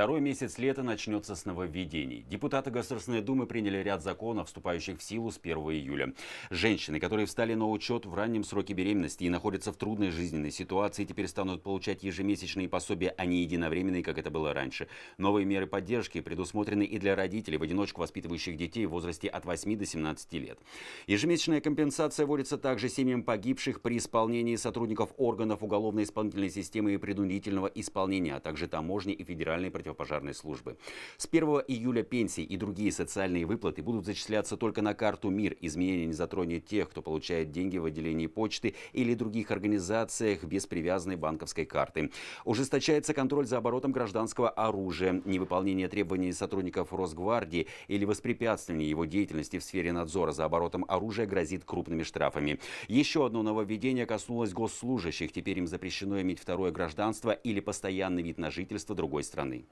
Второй месяц лета начнется с нововведений. Депутаты Государственной Думы приняли ряд законов, вступающих в силу с 1 июля. Женщины, которые встали на учет в раннем сроке беременности и находятся в трудной жизненной ситуации, теперь станут получать ежемесячные пособия, а не единовременные, как это было раньше. Новые меры поддержки предусмотрены и для родителей, в одиночку воспитывающих детей в возрасте от 8 до 17 лет. Ежемесячная компенсация вводится также семьям погибших при исполнении сотрудников органов уголовно-исполнительной системы и принудительного исполнения, а также таможни и федеральной противоположности противопожарной службы. С 1 июля пенсии и другие социальные выплаты будут зачисляться только на карту МИР. Изменения не затронет тех, кто получает деньги в отделении почты или других организациях без привязанной банковской карты. Ужесточается контроль за оборотом гражданского оружия. Невыполнение требований сотрудников Росгвардии или воспрепятствование его деятельности в сфере надзора за оборотом оружия грозит крупными штрафами. Еще одно нововведение коснулось госслужащих. Теперь им запрещено иметь второе гражданство или постоянный вид на жительство другой страны.